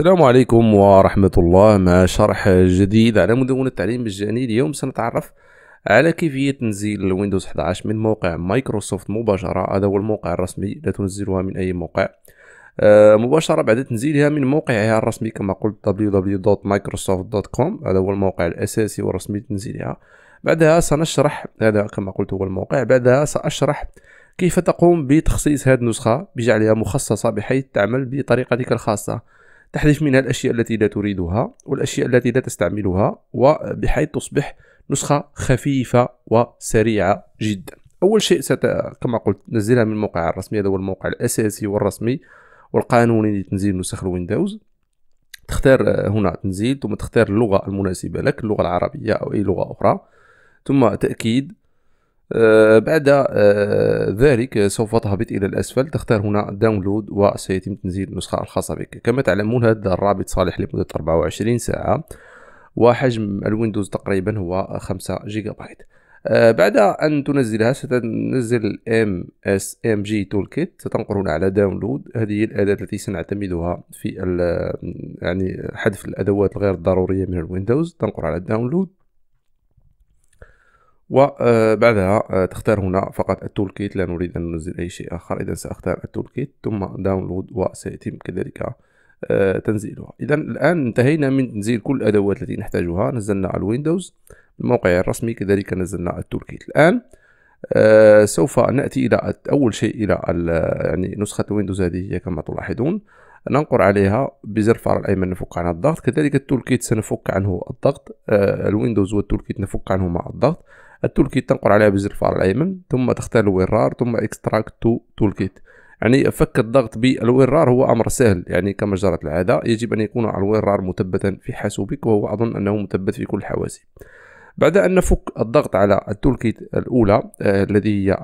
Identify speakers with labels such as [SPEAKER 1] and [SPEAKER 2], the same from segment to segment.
[SPEAKER 1] السلام عليكم ورحمة الله مع شرح جديد على مدونة التعليم المجاني اليوم سنتعرف على كيفية تنزيل ويندوز 11 من موقع مايكروسوفت مباشرة هذا هو الموقع الرسمي لا تنزلها من أي موقع آه، مباشرة بعد تنزيلها من موقعها الرسمي كما قلت www.microsoft.com هذا هو الموقع الأساسي والرسمي لتنزيلها بعدها سنشرح هذا كما قلت هو الموقع بعدها سأشرح كيف تقوم بتخصيص هذه النسخة بجعلها مخصصة بحيث تعمل بطريقتك الخاصة تحذف منها الأشياء التي لا تريدها والأشياء التي لا تستعملها وبحيث تصبح نسخة خفيفة وسريعة جدا أول شيء ست... كما قلت نزلها من الموقع الرسمي هذا هو الموقع الأساسي والرسمي والقانوني لتنزيل نسخ الويندوز تختار آه، هنا تنزيل ثم تختار اللغة المناسبة لك اللغة العربية أو أي لغة أخرى ثم تأكيد آه، بعد آه، ذلك آه، سوف تهبط إلى الأسفل تختار هنا داونلود وسيتم تنزيل النسخة الخاصة بك كما تعلمون هذا الرابط صالح لمدة 24 ساعة وحجم الويندوز تقريبا هو 5 جيجا بايت بعد أن تنزلها ستنزل ام ام اس جي تول كيت ستنقر هنا على داونلود هذه الأداة التي سنعتمدها في يعني حذف الأدوات الغير ضرورية من الويندوز تنقر على داونلود وبعدها آه، تختار هنا فقط التول كيت لا نريد أن ننزل أي شيء آخر إذا سأختار التول كيت ثم داونلود وسيتم كذلك آه، تنزيلها إذا الآن انتهينا من تنزيل كل الأدوات التي نحتاجها نزلنا على الويندوز الموقع الرسمي كذلك نزلنا التول كيت الآن آه سوف نأتي إلى أول شيء إلى يعني نسخة ويندوز هذه هي كما تلاحظون ننقر عليها بزر الفار الأيمن نفك عنها الضغط كذلك التول كيت سنفك عنه الضغط آه الويندوز والتول كيت نفك عنهما الضغط التولكيت تنقر عليها بزرفار الايمن ثم تختار الويرار ثم اكستراكت تو تولكيت يعني فك الضغط بالويرار هو امر سهل يعني كما جرت العاده يجب ان يكون الويرار مثبتا في حاسوبك وهو اظن انه مثبت في كل الحواسيب بعد ان نفك الضغط على التولكيت الاولى آه، الذي هي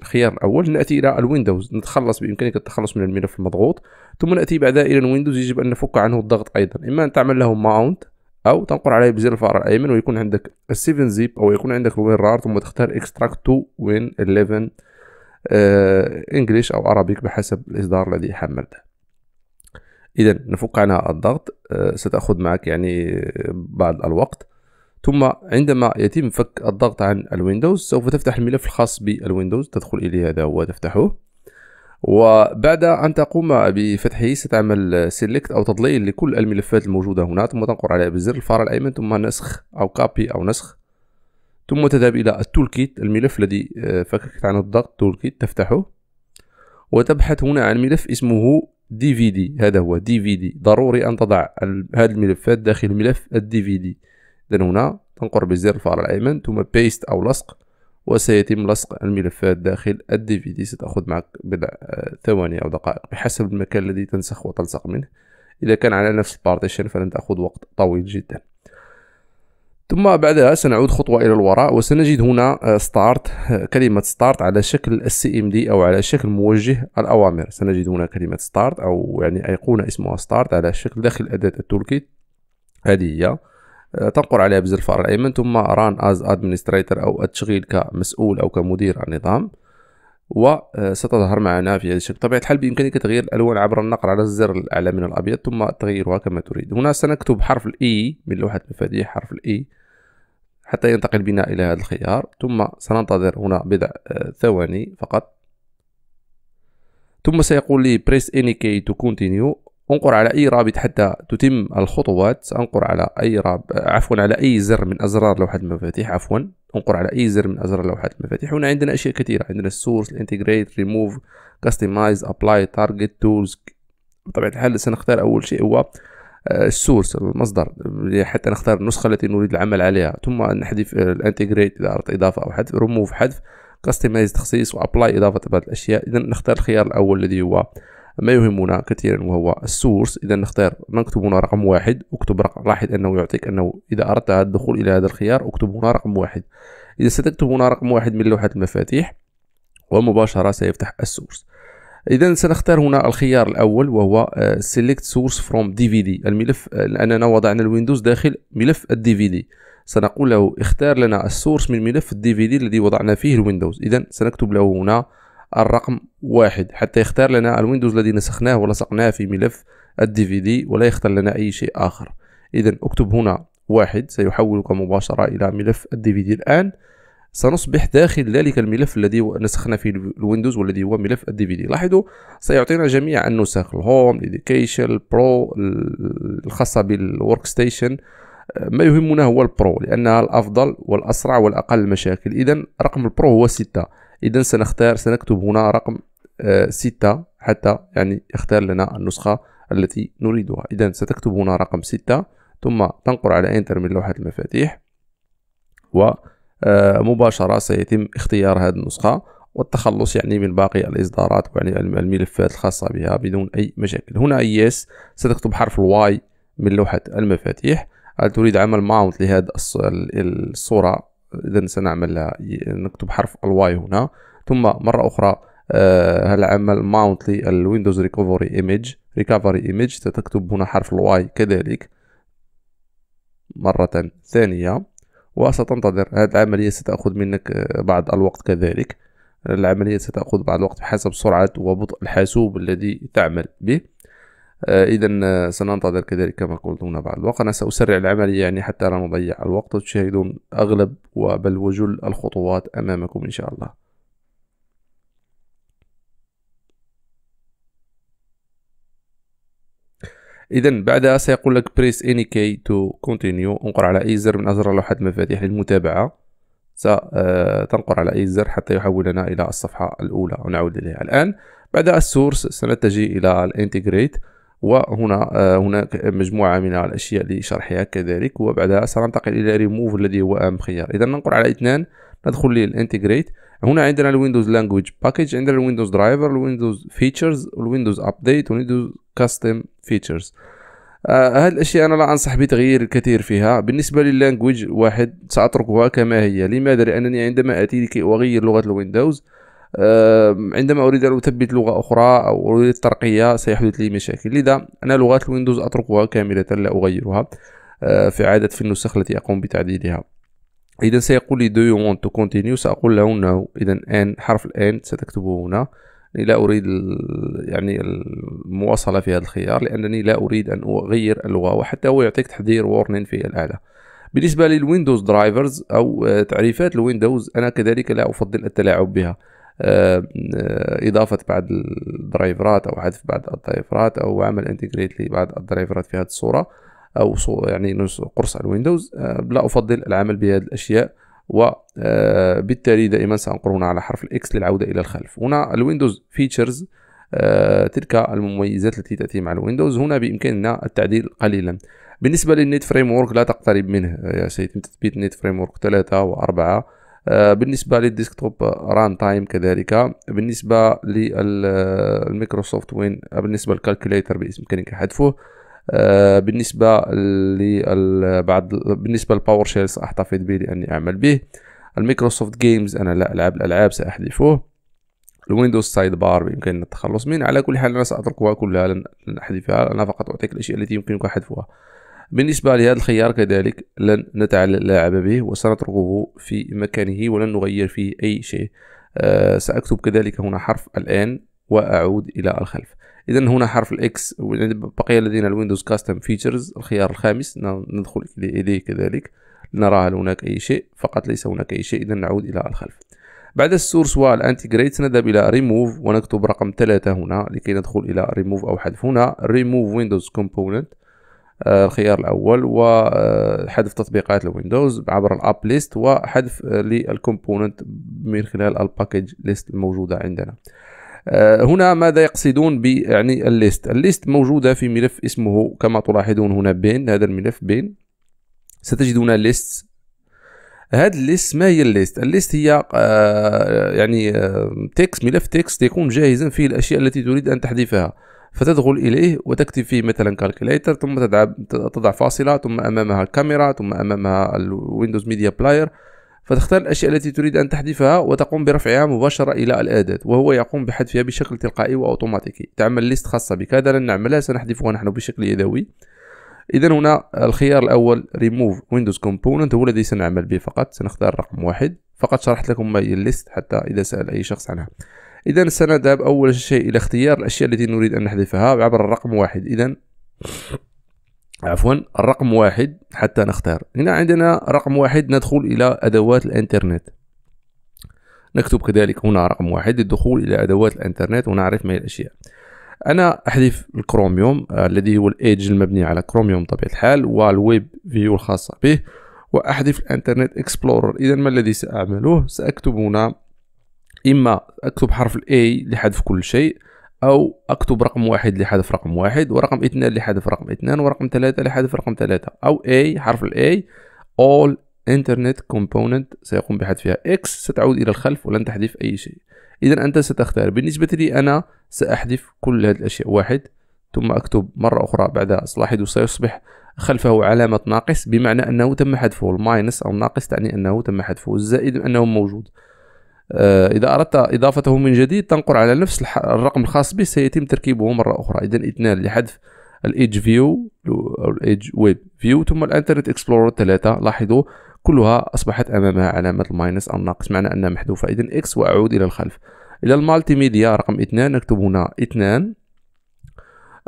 [SPEAKER 1] الخيار الاول ناتي الى الويندوز نتخلص بامكانك التخلص من الملف المضغوط ثم ناتي بعدها الى الويندوز يجب ان نفك عنه الضغط ايضا اما ان تعمل له ماونت او تنقر عليه بزر الفار الايمن ويكون عندك السيفن زيب او يكون عندك وين رار ثم تختار اكستراكت تو وين 11 انجليش او عربيك بحسب الاصدار الذي حملته اذا نفك عنها الضغط آه، ستاخذ معك يعني آه، بعض الوقت ثم عندما يتم فك الضغط عن الويندوز سوف تفتح الملف الخاص بالويندوز تدخل اليه هذا هو تفتحه وبعد أن تقوم بفتحه ستعمل سيلكت أو تضليل لكل الملفات الموجودة هنا ثم تنقر عليها بالزر الفار الأيمن ثم نسخ أو كابي أو نسخ ثم تذهب إلى التول كيت الملف الذي آه، فككت عنه الضغط تول كيت تفتحه وتبحث هنا عن ملف اسمه دي في دي هذا هو دي في دي ضروري أن تضع هذه الملفات داخل ملف الدي في دي اذا هنا تنقر بزر الفار الأيمن ثم بيست أو لصق وسيتم لصق الملفات داخل الدي في دي ستأخذ معك بضع ثواني أو دقائق بحسب المكان الذي تنسخ وتلصق منه إذا كان على نفس البارتيشن فلن تأخذ وقت طويل جدا ثم بعدها سنعود خطوة إلى الوراء وسنجد هنا ستارت آه، آه، كلمة ستارت على شكل السي ام دي أو على شكل موجه الأوامر سنجد هنا كلمة ستارت أو يعني أيقونة اسمها ستارت على شكل داخل أداة التولكيت هذه هي آه، تنقر عليها الفار الايمن ثم ران از ادمنستريتور او التشغيل كمسؤول او كمدير النظام وستظهر آه، معنا في هذا الشكل بطبيعة الحال بإمكانك تغيير الألوان عبر النقر على الزر الأعلى من الأبيض ثم تغيرها كما تريد هنا سنكتب حرف الإي e من لوحة المفاتيح حرف الإي e، حتى ينتقل بنا إلى هذا الخيار ثم سننتظر هنا بضع آه، ثواني فقط ثم سيقول لي press any key to continue انقر على اي رابط حتى تتم الخطوات انقر على اي راب عفوا على اي زر من ازرار لوحه المفاتيح عفوا انقر على اي زر من ازرار لوحه المفاتيح هنا عندنا اشياء كثيره عندنا السورس الانتجريت ريموف كاستمايز ابلاي تارجت تولز بطبيعه الحال سنختار اول شيء هو السورس آه، المصدر يعني حتى نختار النسخه التي نريد العمل عليها ثم نحذف الانتجريت اذا اردت اضافه او حذف ريموف حذف كاستمايز تخصيص وابلاي اضافه بعض الاشياء اذا نختار الخيار الاول الذي هو ما يهمنا كثيرا وهو السورس اذا نختار نكتب هنا رقم واحد اكتب رقم لاحظ انه يعطيك انه اذا اردت الدخول الى هذا الخيار اكتب هنا رقم واحد اذا ستكتب هنا رقم واحد من لوحه المفاتيح ومباشره سيفتح السورس اذا سنختار هنا الخيار الاول وهو سورس فروم دي في دي الملف آه، لاننا وضعنا الويندوز داخل ملف الدي في دي سنقول له اختار لنا السورس من ملف الدي في دي الذي وضعنا فيه الويندوز اذا سنكتب له هنا الرقم واحد حتى يختار لنا الويندوز الذي نسخناه ولصقناه في ملف الدي في دي ولا يختار لنا أي شيء آخر إذا اكتب هنا واحد سيحولك مباشرة إلى ملف الدي في دي الآن سنصبح داخل ذلك الملف الذي نسخنا فيه الويندوز والذي هو ملف الدي في دي لاحظوا سيعطينا جميع النسخ الهوم الاديوكيشن البرو الخاصة بالورك ستيشن ما يهمنا هو البرو لأنها الأفضل والأسرع والأقل مشاكل إذا رقم البرو هو ستة إذا سنختار سنكتب هنا رقم آه، ستة حتى يعني يختار لنا النسخة التي نريدها إذا ستكتب هنا رقم ستة ثم تنقر على انتر من لوحة المفاتيح ومباشرة آه، سيتم اختيار هذه النسخة والتخلص يعني من باقي الإصدارات يعني الملفات الخاصة بها بدون أي مشاكل هنا يس ستكتب حرف الواي من لوحة المفاتيح هل تريد عمل ماونت لهذه الصورة اذا سنعمل نكتب حرف الواي هنا ثم مرة أخرى العمل ماونت للويندوز ريكفري ايميج ريكفري ايميج ستكتب هنا حرف الواي كذلك مرة ثانية وستنتظر هذه العملية ستأخذ منك آه، بعض الوقت كذلك العملية ستأخذ بعض الوقت بحسب سرعة وبطء الحاسوب الذي تعمل به آه، إذا آه، سننتظر كذلك كما قلت هنا بعد الوقت أنا سأسرع العملية يعني حتى لا نضيع الوقت تشاهدون أغلب وبل وجل الخطوات أمامكم إن شاء الله اذا بعدها سيقول لك بريس اني كي تو كونتينيو انقر على اي زر من ازرار لوحه المفاتيح للمتابعه ستنقر آه، على اي زر حتى يحولنا الى الصفحه الاولى ونعود اليها الان بعد السورس سنتجه الى الانتجريت وهنا آه، هناك مجموعة من الأشياء لشرحها كذلك وبعدها سننتقل إلى ريموف الذي هو أهم خيار إذا ننقل على اثنان ندخل للانتجريت هنا عندنا الويندوز لانجويج باكج عندنا الويندوز درايفر الويندوز فيتشرز والويندوز ابديت والويندوز كاستم فيتشرز آه هذه الاشياء انا لا انصح بتغيير الكثير فيها بالنسبه لللانجويج واحد ساتركها كما هي لماذا لانني عندما اتي لكي اغير لغه الويندوز عندما أريد أن أثبت لغة أخرى أو أريد الترقية سيحدث لي مشاكل لذا أنا لغات الويندوز أتركها كاملة لا أغيرها أه، في عادة في النسخ التي أقوم بتعديلها إذا سيقول لي do you want to continue سأقول له no إذا ان حرف الان ستكتبه هنا يعني لا أريد يعني المواصلة في هذا الخيار لأنني لا أريد أن أغير اللغة وحتى هو يعطيك تحذير warning في الاعلى بالنسبة للويندوز درايفرز أو أه، تعريفات الويندوز أنا كذلك لا أفضل التلاعب بها آه، آه، اضافه بعض الدرايفرات او حذف بعض الدرايفرات او عمل انتجريت لبعض الدرايفرات في هذه الصوره او يعني قرص على الويندوز آه، لا افضل العمل بهذه الاشياء وبالتالي دائما سأنقر هنا على حرف الاكس للعودة إلى الخلف هنا الويندوز فيتشرز تلك المميزات التي تأتي مع الويندوز هنا بإمكاننا التعديل قليلا بالنسبة للنت فريم لا تقترب منه سيتم تثبيت نيت فريم ورك 3 و4 آه، بالنسبه للديسكتوب ران تايم كذلك بالنسبه للميكروسوفت وين بالنسبه للكالكوليتر بامكانك حذفه آه، بالنسبه لبعض بالنسبه للباور شيل ساحتفظ به لاني اعمل به الميكروسوفت جيمز انا لا العب الالعاب ساحذفه الويندوز سايد بار بامكاننا التخلص منه على كل حال انا ساتركها كلها لن احذفها انا فقط اعطيك الاشياء التي يمكنك حذفها بالنسبة لهذا الخيار كذلك لن نتلاعب به وسنتركه في مكانه ولن نغير فيه أي شيء آه سأكتب كذلك هنا حرف الآن وأعود إلى الخلف إذا هنا حرف الإكس بقي لدينا الويندوز كاستم فيتشرز الخيار الخامس ندخل إليه كذلك لنرى هل هناك أي شيء فقط ليس هناك أي شيء إذا نعود إلى الخلف بعد السورس والانتجريت نذهب إلى ريموف ونكتب رقم ثلاثة هنا لكي ندخل إلى ريموف أو حذف هنا ريموف ويندوز كومبوننت آه، الخيار الاول وحذف آه، تطبيقات الويندوز عبر الاب ليست وحذف آه، للكومبوننت من خلال الباكج ليست الموجوده عندنا هنا ماذا يقصدون ب يعني الليست الليست موجوده في ملف اسمه كما تلاحظون هنا بين هذا الملف بين ستجدون ليست هاد الليست ما هي الليست الليست هي يعني تكست ملف تكست يكون جاهزا فيه الاشياء التي تريد ان تحذفها فتدخل إليه وتكتب فيه مثلا كالكوليتر ثم تضع فاصلة ثم أمامها الكاميرا ثم أمامها الويندوز ميديا بلاير فتختار الأشياء التي تريد أن تحذفها وتقوم برفعها مباشرة إلى الأداة وهو يقوم بحذفها بشكل تلقائي وأوتوماتيكي تعمل ليست خاصة بك هذا لن نعملها سنحذفها نحن بشكل يدوي إذا هنا الخيار الأول ريموف ويندوز كومبوننت هو الذي سنعمل به فقط سنختار رقم واحد فقط شرحت لكم ما هي الليست حتى إذا سأل أي شخص عنها إذا سنذهب أول شيء إلى اختيار الأشياء التي نريد أن نحذفها عبر الرقم واحد إذا عفوا الرقم واحد حتى نختار هنا عندنا رقم واحد ندخل إلى أدوات الإنترنت نكتب كذلك هنا رقم واحد للدخول إلى أدوات الإنترنت ونعرف ما هي الأشياء أنا أحذف الكروميوم الذي هو الإيدج المبني على كروميوم بطبيعة الحال والويب فيو الخاصة به وأحذف الإنترنت إكسبلورر إذا ما الذي سأعمله سأكتب هنا اما اكتب حرف الاي لحذف كل شيء او اكتب رقم واحد لحذف رقم واحد ورقم اثنان لحذف رقم اثنان ورقم ثلاثة لحذف رقم ثلاثة او اي حرف الاي all internet component سيقوم بحذفها x ستعود الى الخلف ولن تحذف اي شيء اذا انت ستختار بالنسبة لي انا ساحذف كل هذه الاشياء واحد ثم اكتب مرة اخرى بعد اصلاحه سيصبح خلفه علامة ناقص بمعنى انه تم حذفه الماينس او الناقص تعني انه تم حذفه الزائد انه موجود آه، إذا أردت إضافته من جديد تنقر على نفس الرقم الخاص به سيتم تركيبه مرة أخرى إذا اثنان لحذف الايدج فيو أو الايدج ويب فيو ثم الانترنت اكسبلورر 3 لاحظوا كلها أصبحت أمامها علامة الماينس الناقص معنى أنها محذوفة إذا إكس وأعود إلى الخلف إلى المالتي ميديا رقم اثنان نكتب هنا اثنان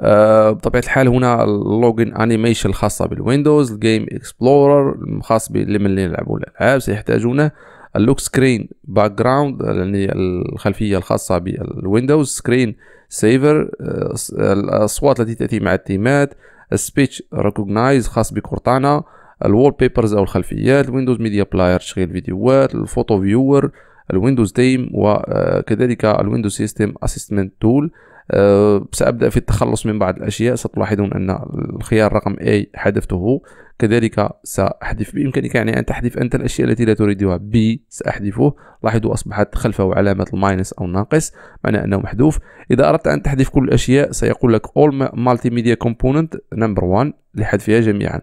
[SPEAKER 1] آه، بطبيعة الحال هنا اللوجن انيميشن الخاصة بالويندوز الجيم اكسبلورر الخاص باللي من اللي يلعبون الألعاب سيحتاجونه اللوك سكرين باك جراوند يعني الخلفيه الخاصه بالويندوز سكرين سيفر آه، الاصوات التي تاتي مع التيمات السبيتش ريكوجنايز خاص بكورتانا الوول بيبرز او الخلفيات ويندوز ميديا بلاير تشغيل الفيديوهات الفوتو فيور الويندوز تيم وكذلك آه، الويندوز سيستم اسيستمنت آه، تول سأبدأ في التخلص من بعض الأشياء ستلاحظون أن الخيار رقم A حذفته كذلك سأحذف بإمكانك يعني أن تحذف أنت الأشياء التي لا تريدها ب سأحذفه لاحظوا أصبحت خلفه علامة الماينس أو ناقص معنى أنه محذوف إذا أردت أن تحذف كل الأشياء سيقول لك all multimedia component number 1 لحذفها جميعا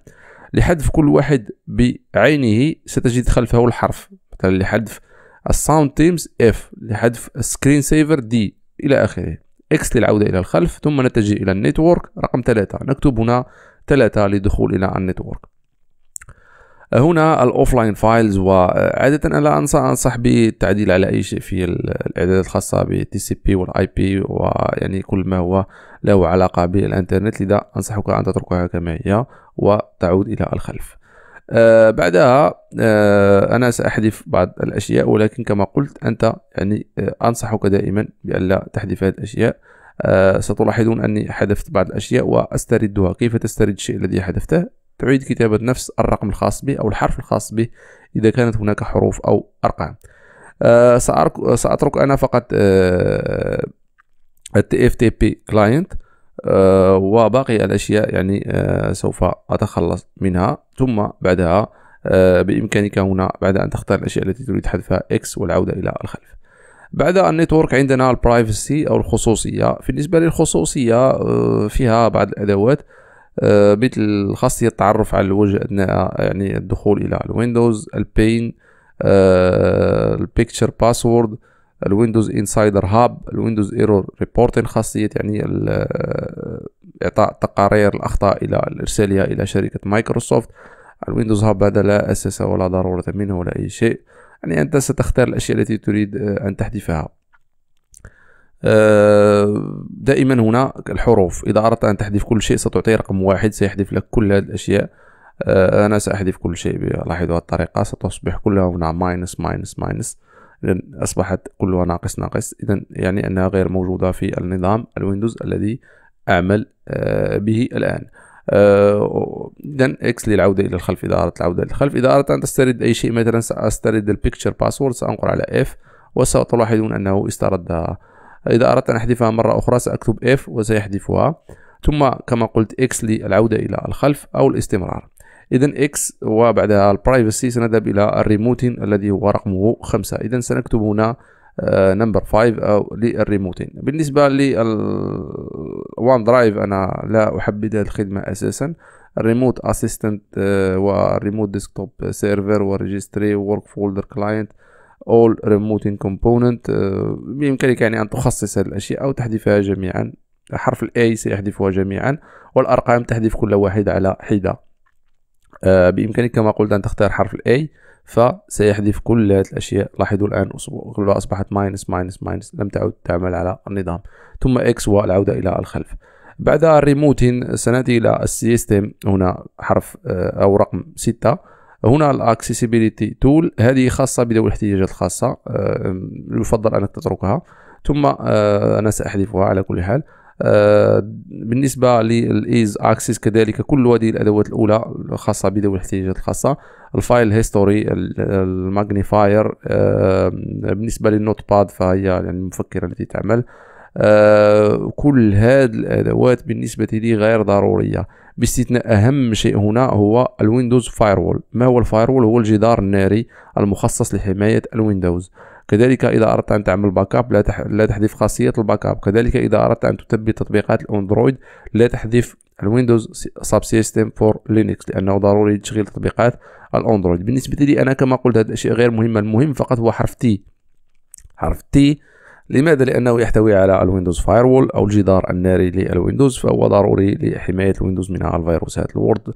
[SPEAKER 1] لحذف كل واحد بعينه ستجد خلفه الحرف مثلا لحذف الساوند تيمز اف لحذف السكرين سيفر دي الى اخره اكس للعوده الى الخلف ثم نتجه الى النيتورك رقم ثلاثة نكتب هنا ثلاثة للدخول إلى النتورك هنا الاوفلاين فايلز وعادة انا لا انصح بالتعديل على اي شيء في الاعدادات الخاصة بالتي سي بي والاي بي ويعني كل ما هو له علاقة بالانترنت لذا انصحك ان تتركها كما هي وتعود الى الخلف آه بعدها آه انا ساحذف بعض الاشياء ولكن كما قلت انت يعني آه انصحك دائما بأن لا تحذف هذه الاشياء آه، ستلاحظون أني حذفت بعض الأشياء وأستردها كيف تسترد الشيء الذي حذفته تعيد كتابة نفس الرقم الخاص به أو الحرف الخاص به إذا كانت هناك حروف أو أرقام آه، سأترك أنا فقط آه، التي بي client وباقي الأشياء يعني سوف أتخلص منها ثم بعدها بإمكانك هنا بعد أن تختار الأشياء التي تريد حذفها X والعودة إلى الخلف بعد النيتورك عندنا البرايفسي او الخصوصيه بالنسبه للخصوصيه آه، فيها بعض الادوات آه، مثل خاصيه التعرف على الوجه اثناء يعني الدخول الى الويندوز البين آه، البيكتشر باسورد الويندوز انسايدر هاب الويندوز ايرور ريبورتين خاصيه يعني اعطاء تقارير الاخطاء الى ارسالها الى شركه مايكروسوفت الويندوز هاب هذا لا اساس ولا ضروره منه ولا اي شيء يعني أنت ستختار الأشياء التي تريد آه، أن تحذفها آه، دائما هنا الحروف إذا أردت أن تحذف كل شيء ستعطي رقم واحد سيحذف لك كل هذه الأشياء آه، أنا سأحذف كل شيء لاحظوا الطريقة ستصبح كلها هنا ماينس ماينس ماينس إذا أصبحت كلها ناقص ناقص إذا يعني أنها غير موجودة في النظام الويندوز الذي أعمل به الآن اذا آه، اكس للعوده الى الخلف اذا اردت العوده الى الخلف اذا اردت ان تسترد اي شيء مثلا ساسترد البيكتشر باسورد سانقر على اف وستلاحظون انه استردها اذا اردت ان احذفها مره اخرى ساكتب اف وسيحذفها ثم كما قلت اكس للعوده الى الخلف او الاستمرار اذا اكس وبعدها البرايفسي سنذهب الى الريموتين الذي هو رقمه خمسة اذا سنكتب هنا نمبر 5 او للريموتين بالنسبه للوان درايف انا لا احبذ هذه الخدمه اساسا الريموت اسيستنت آه، والريموت ديسكتوب سيرفر وريجستري وورك فولدر كلاينت اول ريموتين كومبوننت بإمكانك يعني أن تخصص هذه الأشياء أو تحذفها جميعا حرف الاي سيحذفها جميعا والأرقام تحذف كل واحد على حدة آه، بإمكانك كما قلت أن تختار حرف الاي A فسيحذف كل هذه الأشياء لاحظوا الآن أصبحت ماينس ماينس ماينس لم تعد تعمل على النظام ثم إكس والعودة إلى الخلف بعد الريموت سنأتي إلى السيستم هنا حرف آه، أو رقم ستة هنا الاكسسبيليتي تول هذه خاصة بذوي الاحتياجات الخاصة آه، يفضل أنك تتركها ثم آه، أنا سأحذفها على كل حال آه، بالنسبة للإيز أكسس كذلك كل هذه الأدوات الأولى الخاصة بذوي الاحتياجات الخاصة الفايل هيستوري الماغنيفاير آه، بالنسبة للنوت باد فهي يعني المفكرة التي تعمل آه، كل هذه الأدوات بالنسبة لي غير ضرورية باستثناء أهم شيء هنا هو الويندوز فايروول ما هو الفايروول هو الجدار الناري المخصص لحماية الويندوز كذلك إذا أردت أن تعمل باك أب لا, تحذف خاصية الباك أب كذلك إذا أردت أن تثبت تطبيقات الأندرويد لا تحذف الويندوز ساب سيستم فور لينكس لأنه ضروري لتشغيل تطبيقات الأندرويد بالنسبة لي أنا كما قلت هذا الشيء غير مهم المهم فقط هو حرف تي حرف تي لماذا؟ لأنه يحتوي على الويندوز فايروول أو الجدار الناري للويندوز فهو ضروري لحماية الويندوز من الفيروسات الوورد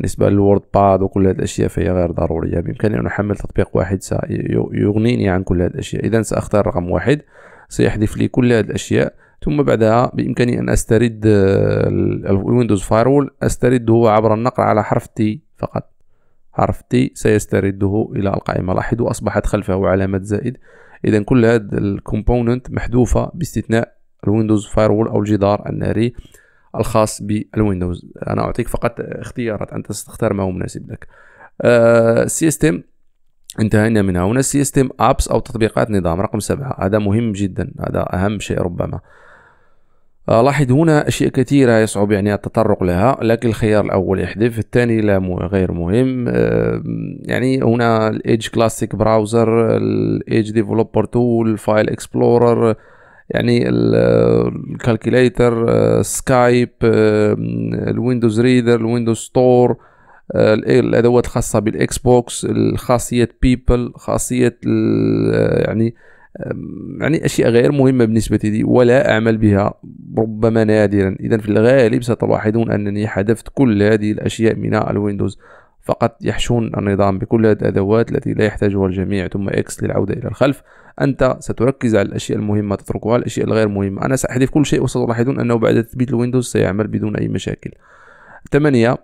[SPEAKER 1] بالنسبه للورد باد وكل هذه الاشياء فهي غير ضروريه بامكاني ان احمل تطبيق واحد سيغنيني عن كل هذه الاشياء اذا ساختار رقم واحد سيحذف لي كل هذه الاشياء ثم بعدها بامكاني ان استرد آه، الويندوز فايرول استرده عبر النقر على حرف تي فقط حرف تي سيسترده الى القائمه لاحظوا اصبحت خلفه علامه زائد اذا كل هذه الكومبوننت محذوفه باستثناء الويندوز فايرول او الجدار الناري الخاص بالويندوز انا اعطيك فقط اختيارات انت ستختار ما هو مناسب لك أه انتهينا منها هنا سيستم ابس او تطبيقات نظام رقم سبعة هذا مهم جدا هذا اهم شيء ربما آه، لاحظ هنا اشياء كثيره يصعب يعني التطرق لها لكن الخيار الاول يحذف الثاني لا غير مهم آه، يعني هنا الايدج كلاسيك براوزر الايدج ديفلوبر تول فايل اكسبلورر يعني الكالكوليتر سكايب الويندوز ريدر الويندوز ستور الادوات الخاصه بالاكس بوكس خاصيه بيبل خاصيه يعني يعني اشياء غير مهمه بالنسبه لي ولا اعمل بها ربما نادرا اذا في الغالب ستلاحظون انني حذفت كل هذه الاشياء من الويندوز فقط يحشون النظام بكل هذه الادوات التي لا يحتاجها الجميع ثم اكس للعوده الى الخلف انت ستركز على الاشياء المهمه تتركها الاشياء الغير مهمه انا ساحذف كل شيء وستلاحظون انه بعد تثبيت الويندوز سيعمل بدون اي مشاكل 8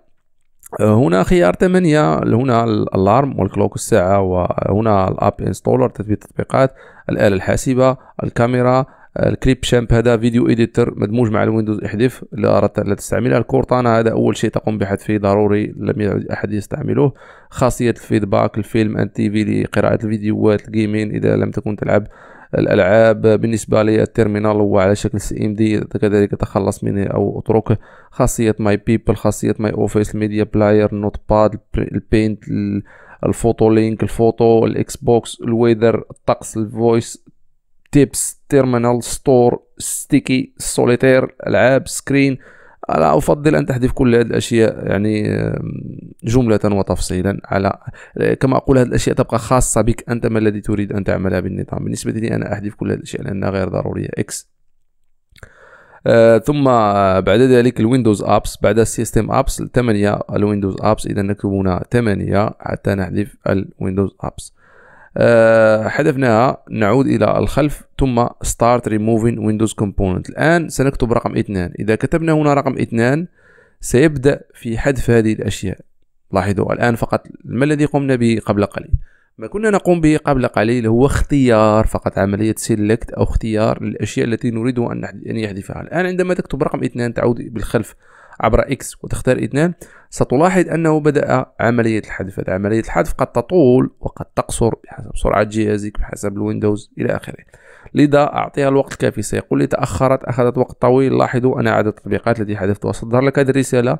[SPEAKER 1] هنا خيار 8 هنا الالارم والكلوك الساعة وهنا الاب انستولر تثبيت التطبيقات الآلة الحاسبة الكاميرا الكليب شامب هذا فيديو اديتر مدموج مع الويندوز احذف لا اردت ان لا تستعمله الكورتانا هذا اول شيء تقوم بحذفه ضروري لم يعد احد يستعمله خاصيه الفيدباك الفيلم ان تي في لقراءه الفيديوهات الجيمين اذا لم تكن تلعب الالعاب بالنسبه لي التيرمينال هو على شكل سي ام دي كذلك تخلص منه او اتركه خاصيه ماي بيبل خاصيه ماي اوفيس ميديا بلاير نوت باد البينت الفوتو لينك الفوتو الاكس بوكس الويذر الطقس الفويس تيبس تيرمينال ستور ستيكي سوليتير العاب سكرين انا افضل ان تحذف كل هذه الاشياء يعني جمله وتفصيلا على كما اقول هذه الاشياء تبقى خاصه بك انت ما الذي تريد ان تعملها بالنظام بالنسبه لي انا احذف كل هذه الاشياء لانها غير ضروريه اكس آه ثم بعد ذلك الويندوز ابس بعد السيستم ابس 8 الويندوز ابس اذا نكتب هنا 8 حتى نحذف الويندوز ابس آه، حذفناها نعود الى الخلف ثم start removing windows component الان سنكتب رقم اثنان اذا كتبنا هنا رقم اثنان سيبدأ في حذف هذه الاشياء لاحظوا الان فقط ما الذي قمنا به قبل قليل ما كنا نقوم به قبل قليل هو اختيار فقط عملية سيلكت أو اختيار للأشياء التي نريد أن يحذفها الآن عندما تكتب رقم اثنان تعود بالخلف عبر إكس وتختار اثنان ستلاحظ أنه بدأ عملية الحذف عملية الحذف قد تطول وقد تقصر بحسب سرعة جهازك بحسب الويندوز إلى آخره لذا أعطيها الوقت الكافي سيقول لي تأخرت أخذت وقت طويل لاحظوا أنا عدد التطبيقات التي حذفتها ستظهر لك هذه الرسالة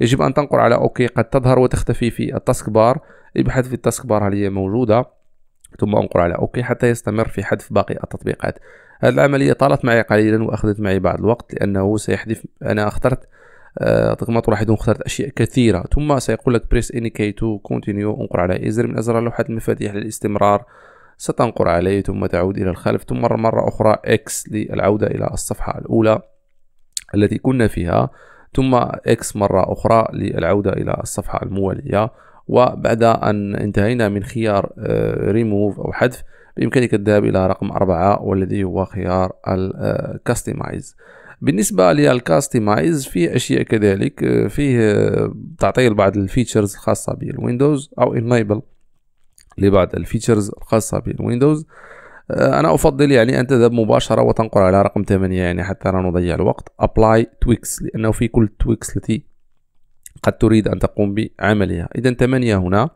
[SPEAKER 1] يجب أن تنقر على أوكي قد تظهر وتختفي في التاسك بار ابحث في التاسك بار هل هي موجودة ثم أنقر على أوكي حتى يستمر في حذف باقي التطبيقات هذه العملية طالت معي قليلا وأخذت معي بعض الوقت لأنه سيحذف أنا اخترت آه، تغمط راح يدون اخترت اشياء كثيره ثم سيقول لك بريس اني كي تو كونتينيو انقر على ازر من ازرار لوحه المفاتيح للاستمرار ستنقر عليه ثم تعود الى الخلف ثم مره اخرى اكس للعوده الى الصفحه الاولى التي كنا فيها ثم اكس مره اخرى للعوده الى الصفحه المواليه وبعد ان انتهينا من خيار ريموف آه، او حذف بامكانك الذهاب الى رقم أربعة والذي هو خيار الكاستمايز آه، بالنسبة للكاستمايز في أشياء كذلك آه، فيه آه، تعطيل بعض الفيتشرز الخاصة بالويندوز أو انيبل لبعض الفيتشرز الخاصة بالويندوز آه، أنا أفضل يعني أن تذهب مباشرة وتنقر على رقم 8 يعني حتى لا نضيع الوقت أبلاي تويكس لأنه في كل تويكس التي قد تريد أن تقوم بعملها إذا 8 هنا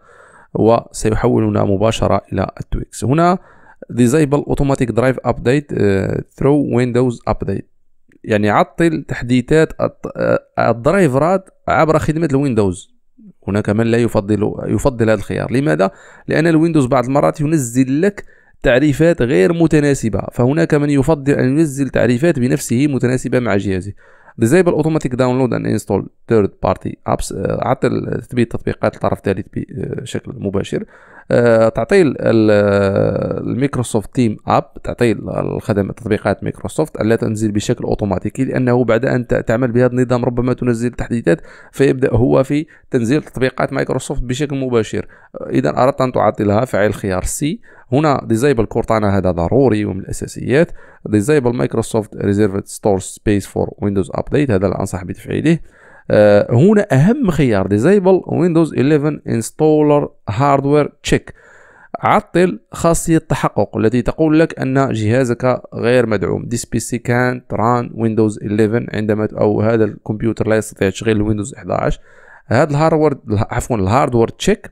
[SPEAKER 1] وسيحولنا مباشرة إلى التويكس هنا disable automatic drive update uh, through windows update يعني عطل تحديثات آه، الدرايفرات عبر خدمة الويندوز هناك من لا يفضل يفضل هذا الخيار لماذا لأن الويندوز بعض المرات ينزل لك تعريفات غير متناسبة فهناك من يفضل أن ينزل تعريفات بنفسه متناسبة مع جهازه ديزايبل اوتوماتيك داونلود اند انستول ثيرد بارتي ابس عطل تثبيت تطبيقات الطرف الثالث بشكل آه، مباشر آه، تعطي الميكروسوفت تيم اب تعطي الخدمة تطبيقات مايكروسوفت الا تنزل بشكل اوتوماتيكي لانه بعد ان تعمل بهذا النظام ربما تنزل تحديثات فيبدا هو في تنزيل تطبيقات مايكروسوفت بشكل مباشر آه، اذا اردت ان تعطلها فعل خيار سي هنا ديزايبل كورتانا هذا ضروري ومن الاساسيات ديزايبل مايكروسوفت ريزيرفد ستور سبيس فور ويندوز ابديت هذا اللي انصح بتفعيله آه، هنا أهم خيار ديزايبل ويندوز 11 انستولر هاردوير تشيك عطل خاصية التحقق التي تقول لك أن جهازك غير مدعوم ديس بي سي كان تران ويندوز 11 عندما أو هذا الكمبيوتر لا يستطيع تشغيل ويندوز 11 هذا الهاردوير عفوا الهاردوير تشيك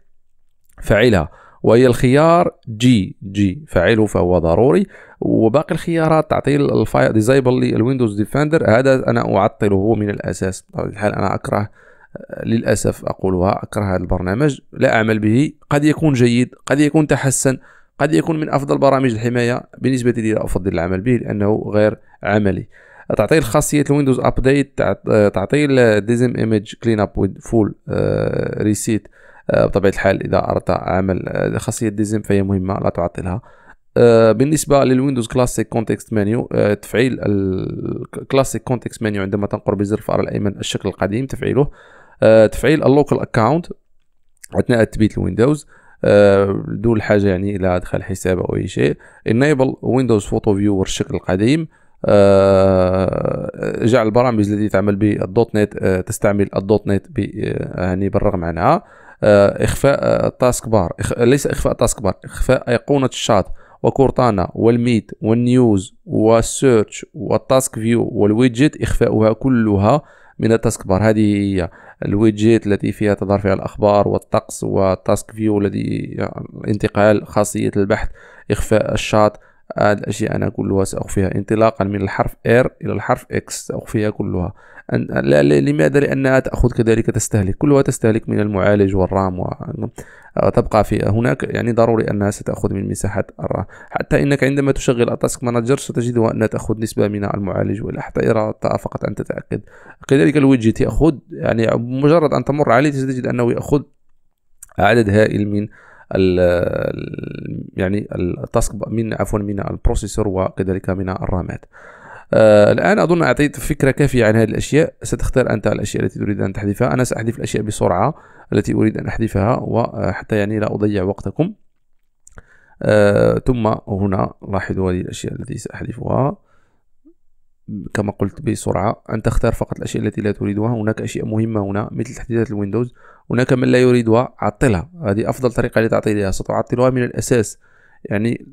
[SPEAKER 1] فعلها وهي الخيار جي جي فعله فهو ضروري وباقي الخيارات تعطي الفاير ديزايبل للويندوز ديفندر هذا انا اعطله من الاساس الحال انا اكره آه، للاسف اقولها اكره هذا البرنامج لا اعمل به قد يكون جيد قد يكون تحسن قد يكون من افضل برامج الحمايه بالنسبه لي لا افضل العمل به لانه غير عملي تعطيل خاصيه الويندوز ابديت تعطيل ديزم ايمج كلين اب فول ريسيت آه، بطبيعه الحال اذا اردت عمل آه، خاصيه ديزيم فهي مهمه لا تعطلها آه، بالنسبه للويندوز كلاسيك كونتكست مانيو تفعيل الكلاسيك كونتكست مانيو عندما تنقر بزر الفار الايمن الشكل القديم تفعيله تفعيل اللوكال اكاونت اثناء تثبيت الويندوز دون الحاجه يعني الى ادخال حساب او اي شيء انيبل ويندوز فوتو فيور الشكل القديم جعل البرامج التي تعمل بالدوت نت تستعمل الدوت نت يعني بالرغم عنها آه، اخفاء تاسك آه، بار إخ... ليس اخفاء تاسك بار اخفاء ايقونه الشات وكورتانا والميت والنيوز والسيرش والتاسك فيو والويدجت اخفاؤها كلها من التاسك بار هذه هي الويدجت التي فيها تظهر فيها الاخبار والطقس والتاسك فيو الذي انتقال خاصيه البحث اخفاء الشات هذه الاشياء انا كلها ساخفيها انطلاقا من الحرف R الى الحرف X ساخفيها كلها أن لماذا لأنها تأخذ كذلك تستهلك كلها تستهلك من المعالج والرام وتبقى في هناك يعني ضروري أنها ستأخذ من مساحة الرام حتى إنك عندما تشغل التاسك مانجر ستجدها أنها تأخذ نسبة من المعالج حتى والأحتيرة فقط أن تتأكد كذلك الويدجت يأخذ يعني مجرد أن تمر عليه ستجد أنه يأخذ عدد هائل من الـ يعني التاسك من عفوا من البروسيسور وكذلك من الرامات آه الآن أظن أعطيت فكرة كافية عن هذه الأشياء ستختار أنت الأشياء التي تريد أن تحذفها أنا سأحذف الأشياء بسرعة التي أريد أن أحذفها وحتى يعني لا أضيع وقتكم آه ثم هنا لاحظوا هذه الأشياء التي سأحذفها كما قلت بسرعة أن تختار فقط الأشياء التي لا تريدها هناك أشياء مهمة هنا مثل تحديثات الويندوز هناك من لا يريدها عطلها هذه أفضل طريقة لتعطيلها ستعطلها من الأساس يعني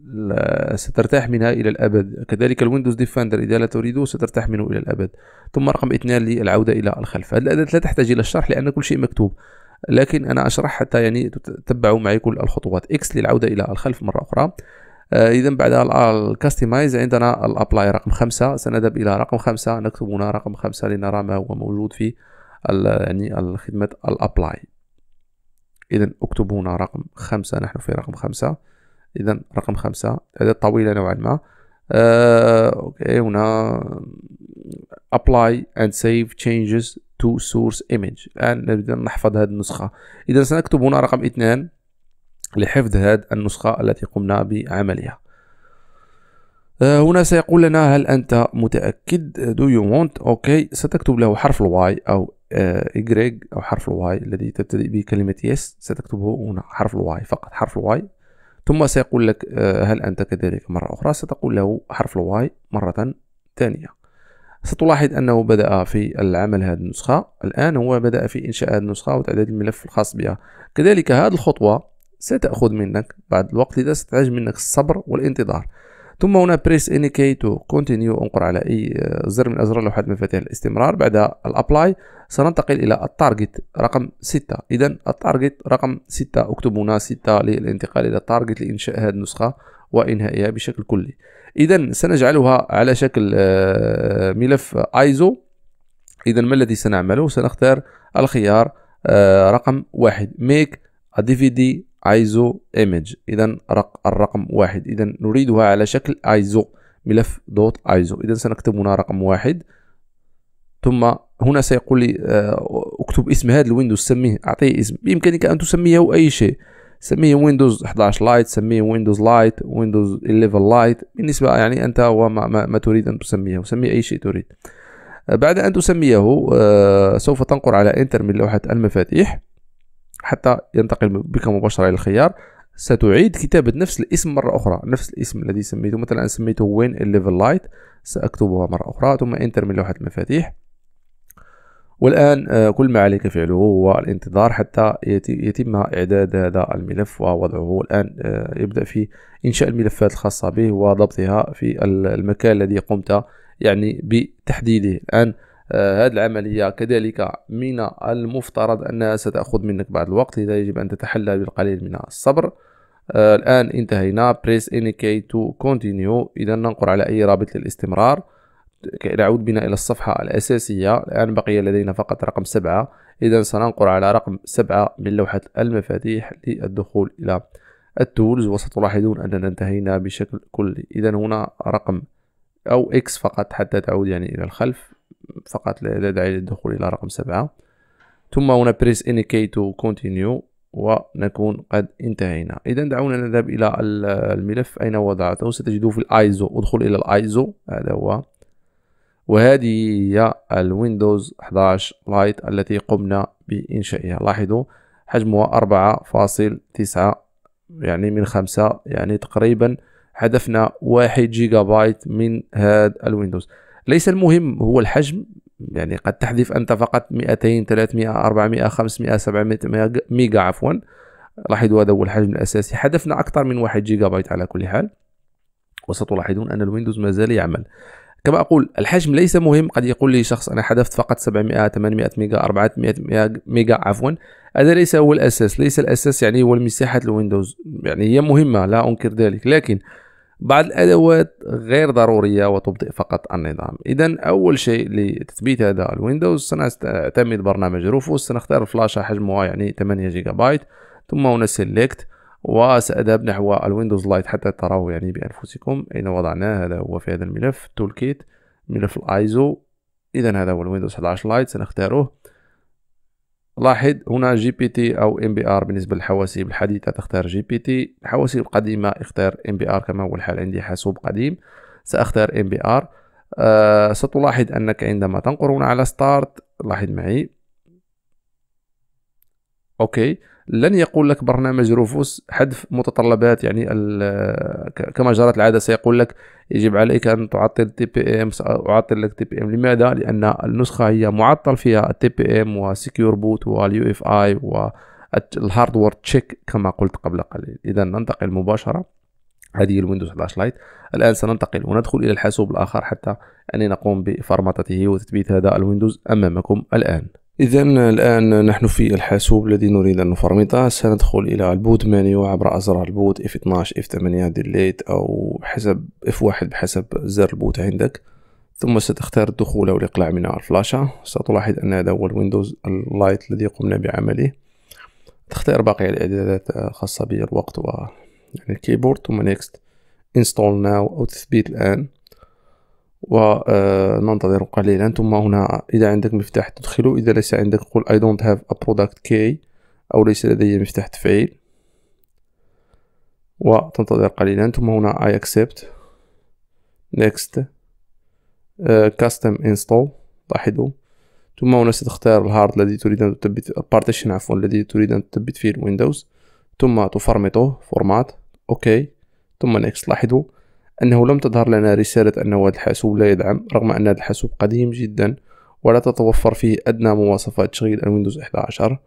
[SPEAKER 1] سترتاح منها إلى الأبد كذلك الويندوز ديفندر إذا لا تريده سترتاح منه إلى الأبد ثم رقم اثنان للعودة إلى الخلف هذه الأداة لا تحتاج إلى الشرح لأن كل شيء مكتوب لكن أنا أشرح حتى يعني تتبعوا معي كل الخطوات إكس للعودة إلى الخلف مرة أخرى آه، اذا بعد الكاستمايز عندنا الابلاي رقم خمسة سنذهب الى رقم خمسة نكتب هنا رقم خمسة لنرى ما هو موجود في يعني خدمة الابلاي اذا اكتب هنا رقم خمسة نحن في رقم خمسة اذا رقم خمسة هذا طويلة نوعا ما آه، اوكي هنا ابلاي اند سيف تشينجز تو سورس ايمج الان نبدا نحفظ هذه النسخة اذا سنكتب هنا رقم اثنان لحفظ هذه النسخة التي قمنا بعملها آه، هنا سيقول لنا هل أنت متأكد دو يو وونت أوكي ستكتب له حرف الواي أو اي آه، أو حرف الواي الذي تبتدئ به كلمة yes ستكتبه هنا حرف الواي فقط حرف الواي ثم سيقول لك آه، هل أنت كذلك مرة أخرى ستقول له حرف الواي مرة ثانية ستلاحظ أنه بدأ في العمل هذه النسخة الآن هو بدأ في إنشاء هذه النسخة وتعداد الملف الخاص بها كذلك هذه الخطوة ستأخذ منك بعد الوقت إذا ستحتاج منك الصبر والانتظار ثم هنا بريس اني كي تو كونتينيو انقر على اي آه، زر من ازرار لوحه مفاتيح الاستمرار بعد الابلاي سننتقل الى التارجت رقم 6 اذا التارجت رقم 6 اكتب هنا 6 للانتقال الى التارجت لانشاء هذه النسخه وانهائها بشكل كلي اذا سنجعلها على شكل آه، ملف ايزو اذا ما الذي سنعمله سنختار الخيار آه، رقم واحد make a dvd ايزو ايمج اذا الرقم واحد اذا نريدها على شكل ايزو ملف دوت ايزو اذا سنكتب هنا رقم واحد ثم هنا سيقول لي آه، اكتب اسم هذا الويندوز سميه اعطيه اسم بامكانك ان تسميه اي شيء سميه ويندوز 11 لايت سميه ويندوز لايت ويندوز 11 لايت بالنسبه يعني انت وما ما, ما تريد ان تسميه سمي اي شيء تريد آه، بعد ان تسميه آه، سوف تنقر على انتر من لوحه المفاتيح حتى ينتقل بك مباشرة إلى الخيار ستعيد كتابة نفس الاسم مرة أخرى نفس الاسم الذي سميته مثلا أنا سميته وين الليفل لايت سأكتبها مرة أخرى ثم انتر من لوحة المفاتيح والآن آه، كل ما عليك فعله هو الانتظار حتى يتم إعداد هذا الملف ووضعه الآن آه، يبدأ في إنشاء الملفات الخاصة به وضبطها في المكان الذي قمت يعني بتحديده الآن آه، هذه العملية كذلك من المفترض أنها ستأخذ منك بعض الوقت لذا يجب أن تتحلى بالقليل من الصبر آه، الآن انتهينا press any key to continue إذا ننقر على أي رابط للاستمرار كي نعود بنا إلى الصفحة الأساسية الآن بقي لدينا فقط رقم سبعة إذا سننقر على رقم سبعة من لوحة المفاتيح للدخول إلى التولز وستلاحظون أننا انتهينا بشكل كلي إذا هنا رقم أو إكس فقط حتى تعود يعني إلى الخلف فقط لا داعي للدخول الى رقم سبعة ثم هنا بريس اني كي تو كونتينيو ونكون قد انتهينا اذا دعونا نذهب الى الملف اين وضعته ستجده في الايزو ادخل الى الايزو هذا هو وهذه هي الويندوز 11 لايت التي قمنا بإنشائها لاحظوا حجمها 4.9 يعني من 5 يعني تقريبا حذفنا 1 جيجا بايت من هذا الويندوز ليس المهم هو الحجم يعني قد تحذف انت فقط 200 300 400 500 700 ميجا عفوا لاحظوا هذا هو الحجم الاساسي حذفنا اكثر من 1 جيجا بايت على كل حال وستلاحظون ان الويندوز ما زال يعمل كما اقول الحجم ليس مهم قد يقول لي شخص انا حذفت فقط 700 800 ميجا 400 ميجا عفوا هذا ليس هو الاساس ليس الاساس يعني هو المساحه الويندوز يعني هي مهمه لا انكر ذلك لكن بعض الأدوات غير ضرورية وتبطئ فقط النظام إذا أول شيء لتثبيت هذا الويندوز سنعتمد برنامج روفوس سنختار فلاشة حجمها يعني 8 جيجا بايت ثم هنا سيلكت وسأذهب نحو الويندوز لايت حتى تراه يعني بأنفسكم أين وضعناه هذا هو في هذا الملف تول كيت ملف الايزو إذا هذا هو الويندوز 11 لايت سنختاره لاحظ هنا جي بي تي او ام بي ار بالنسبه للحواسيب الحديثه تختار جي بي تي الحواسيب القديمه اختار ام بي ار كما هو الحال عندي حاسوب قديم ساختار ام بي ار آه، ستلاحظ انك عندما تنقر هنا على ستارت لاحظ معي اوكي لن يقول لك برنامج روفوس حذف متطلبات يعني كما جرت العاده سيقول لك يجب عليك ان تعطل تي بي ام ساعطل لك تي بي ام لماذا لان النسخه هي معطل فيها التي بي ام وسكيور بوت واليو اف اي والهاردوير تشيك كما قلت قبل قليل اذا ننتقل مباشره هذه الويندوز 11 لايت الان سننتقل وندخل الى الحاسوب الاخر حتى اني نقوم بفرمطته وتثبيت هذا الويندوز امامكم الان إذا الآن نحن في الحاسوب الذي نريد أن نفرمطه سندخل إلى البوت مانيو عبر أزرار البوت F12 F8 ديليت أو حسب F1 بحسب زر البوت عندك ثم ستختار الدخول أو الإقلاع من الفلاشة ستلاحظ أن هذا هو الويندوز اللايت الذي قمنا بعمله تختار باقي الإعدادات الخاصة بالوقت و يعني الكيبورد ثم نيكست انستول ناو أو تثبيت الآن وننتظر آه، قليلا ثم هنا إذا عندك مفتاح تدخله إذا ليس عندك قل I don't have a product key أو ليس لدي مفتاح تفعيل وتنتظر قليلا ثم هنا I accept next uh, custom install لاحظوا ثم هنا ستختار الهارد الذي تريد أن تثبت البارتيشن عفوا الذي تريد أن تثبت فيه الويندوز ثم تفرمطه فورمات اوكي ثم نيكست لاحظوا أنه لم تظهر لنا رسالة أن هذا الحاسوب لا يدعم رغم أن هذا الحاسوب قديم جدا ولا تتوفر فيه أدنى مواصفات تشغيل الويندوز 11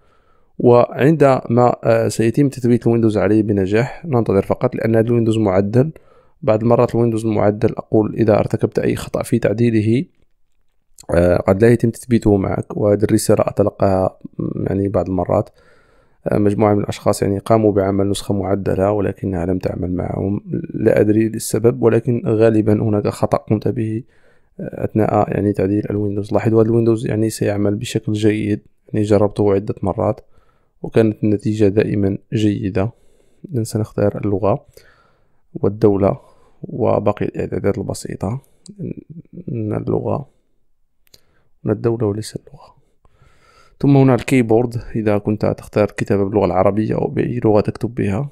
[SPEAKER 1] وعندما آه، سيتم تثبيت الويندوز عليه بنجاح ننتظر فقط لأن هذا الويندوز معدل بعض المرات الويندوز المعدل أقول إذا ارتكبت أي خطأ في تعديله آه، قد لا يتم تثبيته معك وهذه الرسالة أتلقاها يعني بعض المرات مجموعة من الأشخاص يعني قاموا بعمل نسخة معدلة ولكنها لم تعمل معهم لا أدري للسبب ولكن غالبا هناك خطأ قمت به آه، أثناء يعني تعديل الويندوز لاحظوا هذا الويندوز يعني سيعمل بشكل جيد يعني جربته عدة مرات وكانت النتيجة دائما جيدة إذن سنختار اللغة والدولة وباقي الإعدادات البسيطة اللغة الدولة وليس اللغة ثم هنا الكيبورد إذا كنت تختار كتابة باللغة العربية أو بأي لغة تكتب بها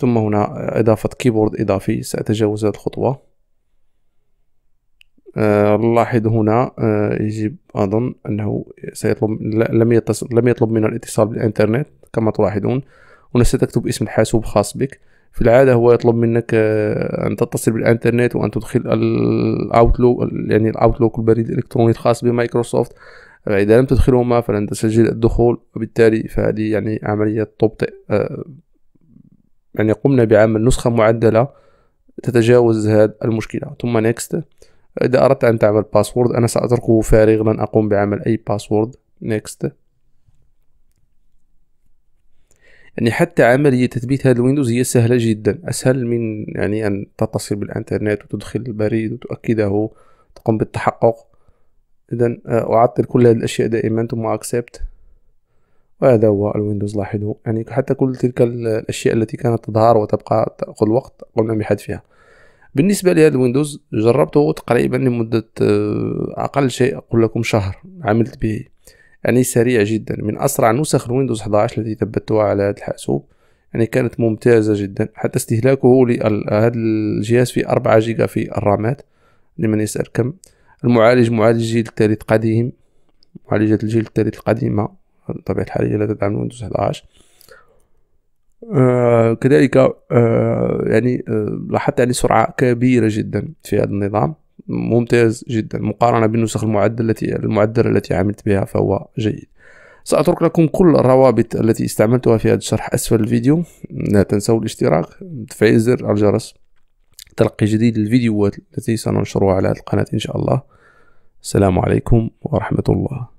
[SPEAKER 1] ثم هنا إضافة كيبورد إضافي سأتجاوز هذه الخطوة نلاحظ أه هنا أه يجب أظن أنه سيطلب لم يتصل لم يطلب من الاتصال بالإنترنت كما تلاحظون هنا ستكتب اسم الحاسوب خاص بك في العادة هو يطلب منك آه، أن تتصل بالإنترنت وأن تدخل الأوتلوك يعني الأوتلوك البريد الإلكتروني الخاص بمايكروسوفت فإذا لم تدخلهما فلن تسجل الدخول وبالتالي فهذه يعني عملية تبطئ آه، يعني قمنا بعمل نسخة معدلة تتجاوز هذه المشكلة ثم نيكست إذا أردت أن تعمل باسورد أنا سأتركه فارغ لن أقوم بعمل أي باسورد نيكست يعني حتى عملية تثبيت هذا الويندوز هي سهلة جدا أسهل من يعني أن تتصل بالإنترنت وتدخل البريد وتؤكده تقوم بالتحقق إذا آه، أعطل كل هذه الأشياء دائما ثم أكسبت وهذا هو الويندوز لاحظوا يعني حتى كل تلك الأشياء التي كانت تظهر وتبقى تأخذ وقت قمنا بحذفها بالنسبة لهذا الويندوز جربته تقريبا لمدة آه، أقل شيء أقول لكم شهر عملت به يعني سريع جدا من أسرع نسخ الويندوز 11 التي ثبتها على هذا الحاسوب يعني كانت ممتازة جدا حتى استهلاكه لهذا الجهاز في 4 جيجا في الرامات لمن يسأل كم المعالج معالج الجيل الثالث قديم معالجة الجيل الثالث القديمة بطبيعة الحال هي لا تدعم ويندوز 11 كذلك آه، يعني آه، لاحظت يعني سرعة كبيرة جدا في هذا النظام ممتاز جدا مقارنة بالنسخ المعدلة التي المعدلة التي عملت بها فهو جيد سأترك لكم كل الروابط التي استعملتها في هذا الشرح أسفل الفيديو لا تنسوا الاشتراك تفعيل زر الجرس تلقي جديد الفيديوهات التي سننشرها على هذه القناة إن شاء الله السلام عليكم ورحمة الله